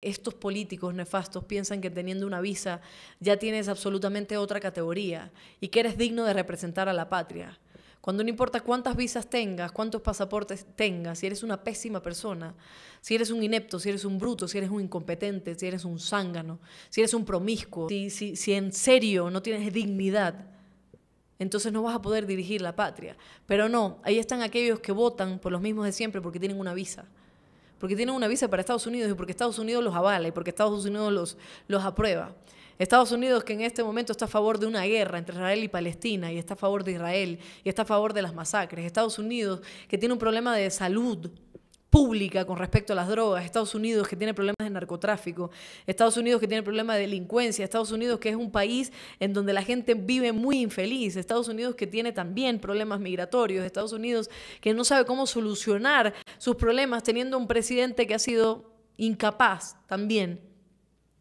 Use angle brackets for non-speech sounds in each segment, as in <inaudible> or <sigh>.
estos políticos nefastos piensan que teniendo una visa ya tienes absolutamente otra categoría y que eres digno de representar a la patria. Cuando no importa cuántas visas tengas, cuántos pasaportes tengas, si eres una pésima persona, si eres un inepto, si eres un bruto, si eres un incompetente, si eres un zángano, si eres un promiscuo, si, si, si en serio no tienes dignidad, entonces no vas a poder dirigir la patria. Pero no, ahí están aquellos que votan por los mismos de siempre porque tienen una visa porque tienen una visa para Estados Unidos y porque Estados Unidos los avala y porque Estados Unidos los, los aprueba. Estados Unidos que en este momento está a favor de una guerra entre Israel y Palestina y está a favor de Israel y está a favor de las masacres. Estados Unidos que tiene un problema de salud pública con respecto a las drogas, Estados Unidos que tiene problemas de narcotráfico, Estados Unidos que tiene problemas de delincuencia, Estados Unidos que es un país en donde la gente vive muy infeliz, Estados Unidos que tiene también problemas migratorios, Estados Unidos que no sabe cómo solucionar sus problemas teniendo un presidente que ha sido incapaz también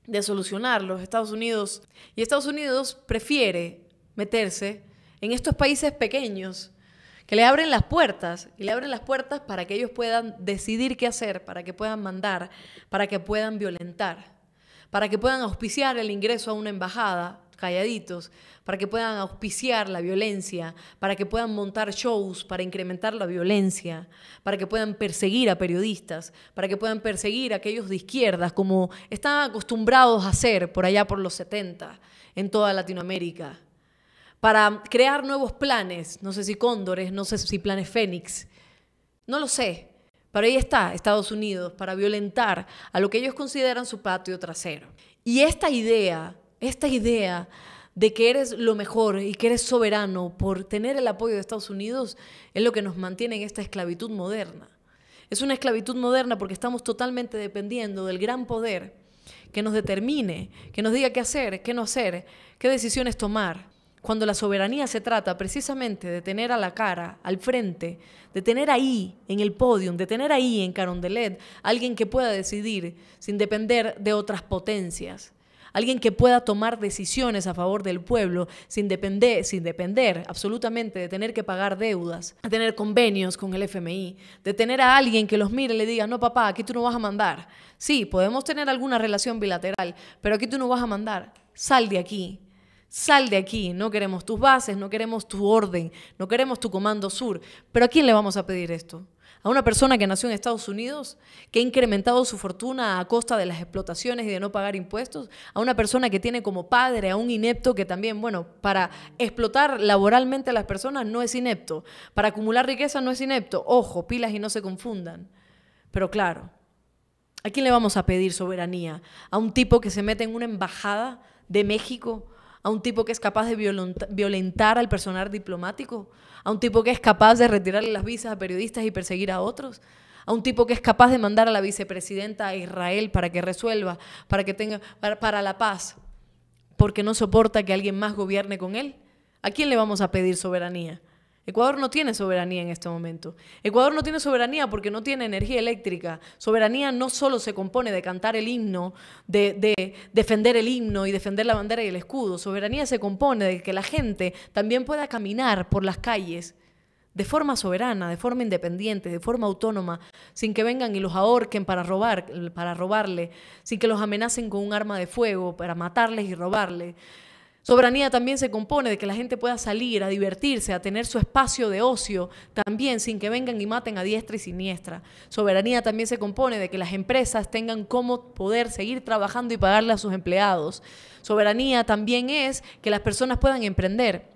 de solucionarlos, Estados Unidos. Y Estados Unidos prefiere meterse en estos países pequeños que le abren las puertas, y le abren las puertas para que ellos puedan decidir qué hacer, para que puedan mandar, para que puedan violentar, para que puedan auspiciar el ingreso a una embajada calladitos, para que puedan auspiciar la violencia, para que puedan montar shows para incrementar la violencia, para que puedan perseguir a periodistas, para que puedan perseguir a aquellos de izquierdas como están acostumbrados a hacer por allá por los 70 en toda Latinoamérica para crear nuevos planes, no sé si cóndores, no sé si planes fénix, no lo sé, pero ahí está Estados Unidos para violentar a lo que ellos consideran su patio trasero. Y esta idea, esta idea de que eres lo mejor y que eres soberano por tener el apoyo de Estados Unidos es lo que nos mantiene en esta esclavitud moderna. Es una esclavitud moderna porque estamos totalmente dependiendo del gran poder que nos determine, que nos diga qué hacer, qué no hacer, qué decisiones tomar cuando la soberanía se trata precisamente de tener a la cara, al frente, de tener ahí en el podio, de tener ahí en Carondelet alguien que pueda decidir sin depender de otras potencias, alguien que pueda tomar decisiones a favor del pueblo sin depender, sin depender absolutamente de tener que pagar deudas, de tener convenios con el FMI, de tener a alguien que los mire y le diga, no papá, aquí tú no vas a mandar. Sí, podemos tener alguna relación bilateral, pero aquí tú no vas a mandar. Sal de aquí, sal de aquí, no queremos tus bases, no queremos tu orden, no queremos tu comando sur. Pero ¿a quién le vamos a pedir esto? A una persona que nació en Estados Unidos, que ha incrementado su fortuna a costa de las explotaciones y de no pagar impuestos, a una persona que tiene como padre a un inepto que también, bueno, para explotar laboralmente a las personas no es inepto, para acumular riqueza no es inepto, ojo, pilas y no se confundan. Pero claro, ¿a quién le vamos a pedir soberanía? ¿A un tipo que se mete en una embajada de México? a un tipo que es capaz de violentar al personal diplomático, a un tipo que es capaz de retirarle las visas a periodistas y perseguir a otros, a un tipo que es capaz de mandar a la vicepresidenta a Israel para que resuelva, para que tenga para, la paz, porque no soporta que alguien más gobierne con él. ¿A quién le vamos a pedir soberanía? Ecuador no tiene soberanía en este momento. Ecuador no tiene soberanía porque no tiene energía eléctrica. Soberanía no solo se compone de cantar el himno, de, defender el himno y defender la bandera y el escudo. Soberanía se compone de que la gente también pueda caminar por las calles de forma soberana, de forma independiente, de forma autónoma, sin que vengan y los ahorquen para robar, para robarle, sin que los amenacen con un arma de fuego para matarles y robarle, Soberanía también se compone de que la gente pueda salir a divertirse, a tener su espacio de ocio también sin que vengan y maten a diestra y siniestra. Soberanía también se compone de que las empresas tengan cómo poder seguir trabajando y pagarle a sus empleados. Soberanía también es que las personas puedan emprender.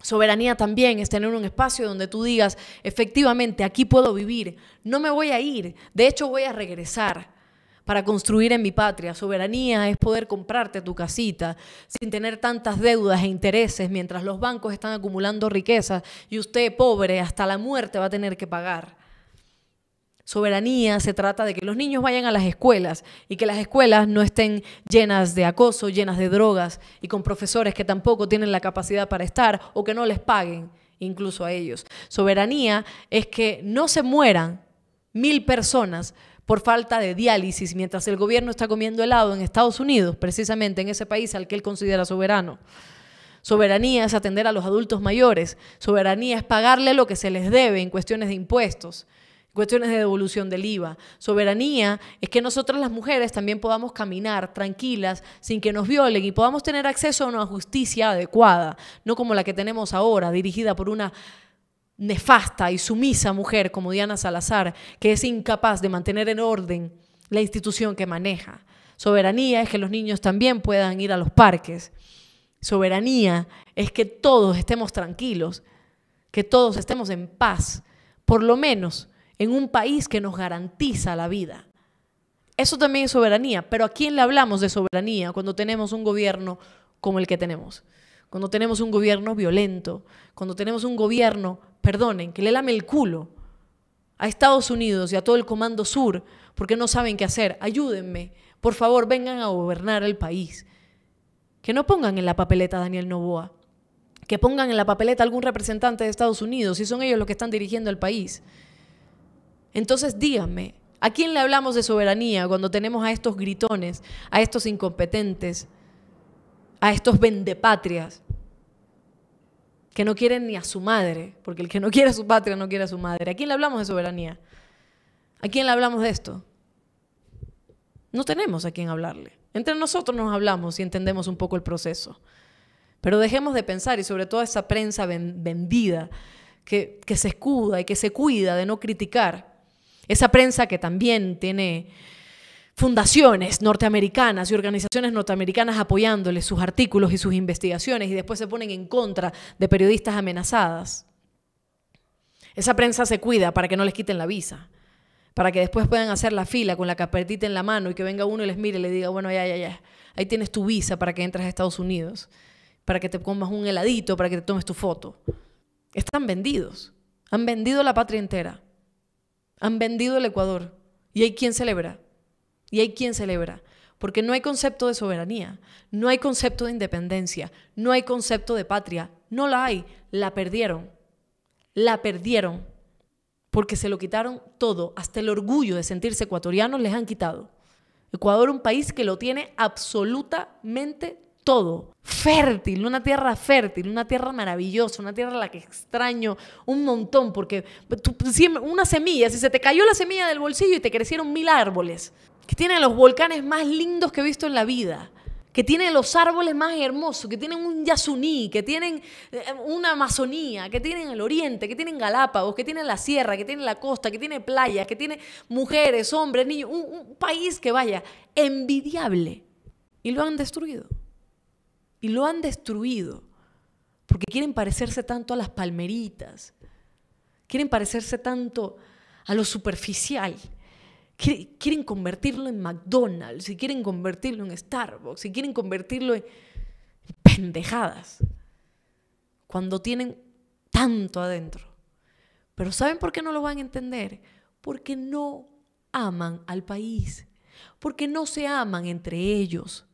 Soberanía también es tener un espacio donde tú digas, efectivamente, aquí puedo vivir, no me voy a ir, de hecho voy a regresar para construir en mi patria. Soberanía es poder comprarte tu casita sin tener tantas deudas e intereses mientras los bancos están acumulando riquezas y usted pobre hasta la muerte va a tener que pagar. Soberanía se trata de que los niños vayan a las escuelas y que las escuelas no estén llenas de acoso, llenas de drogas y con profesores que tampoco tienen la capacidad para estar o que no les paguen incluso a ellos. Soberanía es que no se mueran mil personas por falta de diálisis, mientras el gobierno está comiendo helado en Estados Unidos, precisamente en ese país al que él considera soberano. Soberanía es atender a los adultos mayores, soberanía es pagarle lo que se les debe en cuestiones de impuestos cuestiones de devolución del IVA. Soberanía es que nosotras las mujeres también podamos caminar tranquilas sin que nos violen y podamos tener acceso a una justicia adecuada, no como la que tenemos ahora, dirigida por una nefasta y sumisa mujer como Diana Salazar, que es incapaz de mantener en orden la institución que maneja. Soberanía es que los niños también puedan ir a los parques. Soberanía es que todos estemos tranquilos, que todos estemos en paz, por lo menos en un país que nos garantiza la vida. Eso también es soberanía, pero ¿a quién le hablamos de soberanía cuando tenemos un gobierno como el que tenemos? Cuando tenemos un gobierno violento, cuando tenemos un gobierno perdonen, que le lame el culo a Estados Unidos y a todo el Comando Sur, porque no saben qué hacer. Ayúdenme, por favor, vengan a gobernar el país. Que no pongan en la papeleta a Daniel Novoa, que pongan en la papeleta a algún representante de Estados Unidos, si son ellos los que están dirigiendo el país. Entonces díganme, ¿a quién le hablamos de soberanía cuando tenemos a estos gritones, a estos incompetentes, a estos vendepatrias? que no quieren ni a su madre, porque el que no quiere a su patria no quiere a su madre. ¿A quién le hablamos de soberanía? ¿A quién le hablamos de esto? No tenemos a quién hablarle. Entre nosotros nos hablamos y entendemos un poco el proceso. Pero dejemos de pensar, y sobre todo esa prensa vendida, que, que se escuda y que se cuida de no criticar. Esa prensa que también tiene fundaciones norteamericanas y organizaciones norteamericanas apoyándoles sus artículos y sus investigaciones y después se ponen en contra de periodistas amenazadas. Esa prensa se cuida para que no les quiten la visa, para que después puedan hacer la fila con la capertita en la mano y que venga uno y les mire y le diga, bueno, ya, ya, ya, ahí tienes tu visa para que entres a Estados Unidos, para que te comas un heladito, para que te tomes tu foto. Están vendidos, han vendido la patria entera, han vendido el Ecuador y hay quien celebra. Y hay quien celebra, porque no hay concepto de soberanía, no hay concepto de independencia, no hay concepto de patria, no la hay, la perdieron, la perdieron, porque se lo quitaron todo, hasta el orgullo de sentirse ecuatorianos les han quitado. Ecuador, un país que lo tiene absolutamente todo. Fértil, una tierra fértil, una tierra maravillosa, una tierra a la que extraño un montón, porque una semilla, si se te cayó la semilla del bolsillo y te crecieron mil árboles, que tiene los volcanes más lindos que he visto en la vida, que tiene los árboles más hermosos, que tienen un Yasuní, que tienen eh, una Amazonía, que tienen el Oriente, que tienen Galápagos, que tienen la sierra, que tienen la costa, que tiene playas, que tiene mujeres, hombres, niños, un país que vaya envidiable. Y lo han destruido. Y lo han destruido porque quieren parecerse tanto a las palmeritas, quieren parecerse tanto a lo superficial quieren convertirlo en McDonald's, si quieren convertirlo en Starbucks, si quieren convertirlo en pendejadas, cuando tienen tanto adentro. Pero ¿saben por qué no lo van a entender? Porque no aman al país, porque no se aman entre ellos,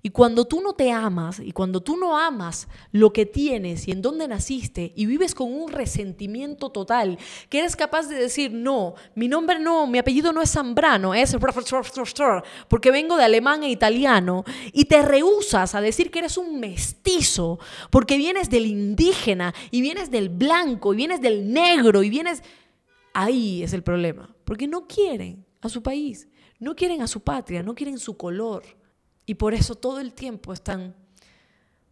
y cuando tú no te amas y cuando tú no amas lo que tienes y en dónde naciste y vives con un resentimiento total, que eres capaz de decir, no, mi nombre no, mi apellido no es Zambrano, es porque vengo de alemán e italiano, y te rehusas a decir que eres un mestizo, porque vienes del indígena y vienes del blanco y vienes del negro y vienes... Ahí es el problema, porque no quieren a su país, no quieren a su patria, no quieren su color. Y por eso todo el tiempo están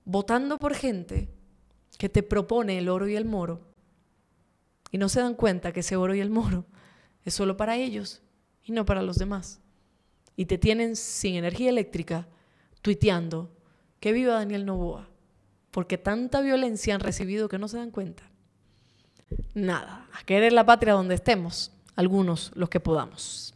votando por gente que te propone el oro y el moro. Y no se dan cuenta que ese oro y el moro <laughs> es solo para ellos y no para los demás. Y te tienen sin energía eléctrica tuiteando que viva Daniel Novoa, porque tanta violencia han recibido que no se dan cuenta. Nada, a querer la patria donde estemos, algunos los que podamos.